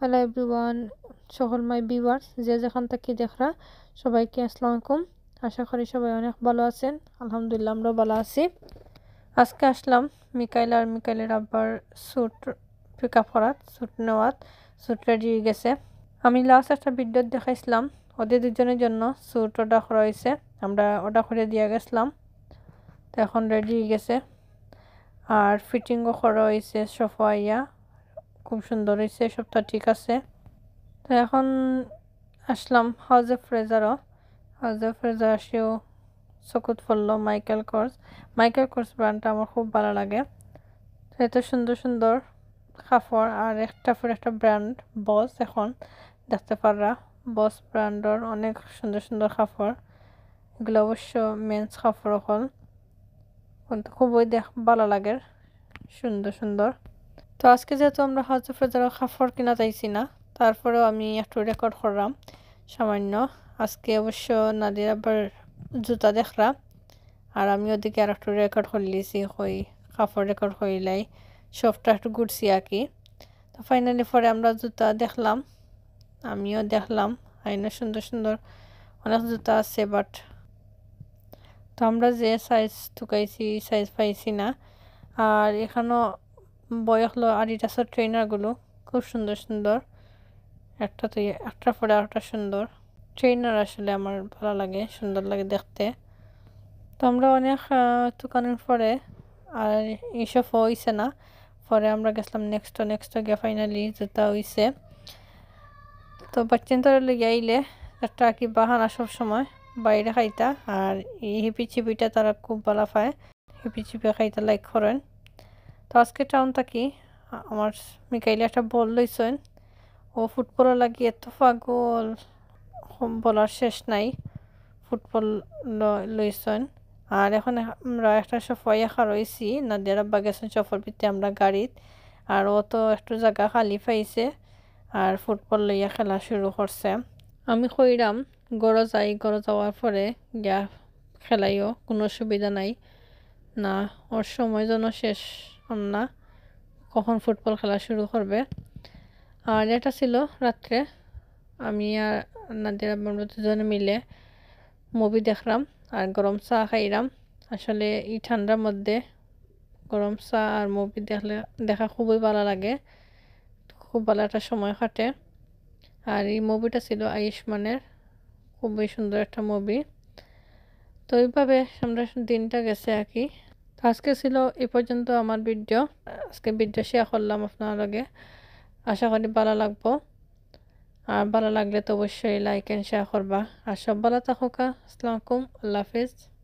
hello everyone সকল মাই viewers যে যেখান থেকে দেখরা সবাইকে আসসালামু আলাইকুম আশা করি সবাই অনেক ভালো আছেন আলহামদুলিল্লাহ আমরাও ভালো আছি আজকে আসলাম মিকাইল আর মিকাইলের আব্বার স্যুট পিক আপ করার স্যুট নেওয়াত স্যুট রেডি হয়ে গেছে আমি লাস্ট একটা ভিডিও দেখাইছিলাম ওদের দুজনের জন্য স্যুট অর্ডার করা হয়েছে আমরা অর্ডার করে দিয়ে গেছিলাম তো এখন রেডি হয়ে গেছে আর ফিটিংও করা হয়েছে সোফা ইয়া খুব সুন্দর হয়েছে সবটা ঠিক আছে তো এখন আসলাম অফ ফ্রেজারও অফ ফ্রেজার আসেও চকুত ফলল মাইকেল কোর্স মাইকেল কোর্স ব্র্যান্ডটা আমার খুব ভালো লাগে তো এত সুন্দর সুন্দর কাপড় আর একটা ফোর একটা ব্র্যান্ড বস এখন দেখতে পাররা বস ব্র্যান্ডর অনেক সুন্দর সুন্দর কাপড় এগুলো অবশ্য মেন্স কাপড় হল কিন্তু খুবই দেখ ভালো লাগে সুন্দর সুন্দর তো আজকে যেহেতু আমরা হজরত ফেজারা খাফর কিনা চাইছি না তারপরেও আমি একটু রেকর্ড করলাম সামান্য আজকে অবশ্য নাদির আবার জুতা দেখলাম আর আমি ওদিকে আর একটু রেকর্ড করে লিছি হই কাপড় রেকর্ড হইলাই সবটা একটু ঘুরছি আর কি তো ফাইনালি পরে আমরা জুতা দেখলাম আমিও দেখলাম আইনা সুন্দর সুন্দর অনেক জুতা আছে বাট তো আমরা যে সাইজ টুকাইছি সাইজ পাইছি না আর এখানেও বয় হলো আডিডাসের ট্রেনারগুলো খুব সুন্দর সুন্দর একটা তো একটা পরে আরেকটা সুন্দর ট্রেনার আসলে আমার ভালো লাগে সুন্দর লাগে দেখতে তো আমরা অনেক দোকানের পরে আর এইসব হয়েছে না পরে আমরা গেছিলাম নেক্সট নেক্সট গিয়ে ফাইনালি যেটা হয়েছে তো বাচ্চেন্তার লেগে আইলে একটা কি বাহানা সব সময় বাইরে খাইতা আর এই হিপি চিপিটা তারা খুব ভালো পায় হিপি চিপি খাইতে লাইক করেন তো আজকে টাউনটা কি আমার মিকাইলে একটা বল ও ফুটবল লাগি এত পাগল বলার শেষ নাই ফুটবল লইসন আর এখন আমরা একটা সফাই এখা রয়েছি নাদিয়ার আব্বা গেছেন সফর পিতে আমরা গাড়িত আর ও তো একটু জায়গা খালি পাইছে আর ফুটবল লইয়া খেলা শুরু করছে আমি কইরাম গড় যাই গড় যাওয়ার পরে গিয়া খেলাইও কোনো সুবিধা নাই না ওর সময় যেন শেষ না কখন ফুটবল খেলা শুরু করবে আর এটা ছিল রাত্রে আমি আর নাদিরা আমরা দুজনে মিলে মুভি দেখলাম আর গরম চা খাইলাম আসলে এই ঠান্ডার মধ্যে গরম চা আর মুভি দেখলে দেখা খুবই ভালো লাগে খুব ভালো একটা সময় কাটে আর এই মুভিটা ছিল আয়ুষ্মানের খুবই সুন্দর একটা মুভি তো ওইভাবে আমরা দিনটা গেছে আর কি তো আজকে ছিল এই পর্যন্ত আমার ভিডিও আজকে ভিডিও শেয়ার করলাম আপনার আশা করি ভালো লাগবো আর ভালো লাগলে তো অবশ্যই লাইক অ্যান্ড শেয়ার করবা আর সব ভালো থাকুকা আসসালামাইকুম আল্লাহ হাফিজ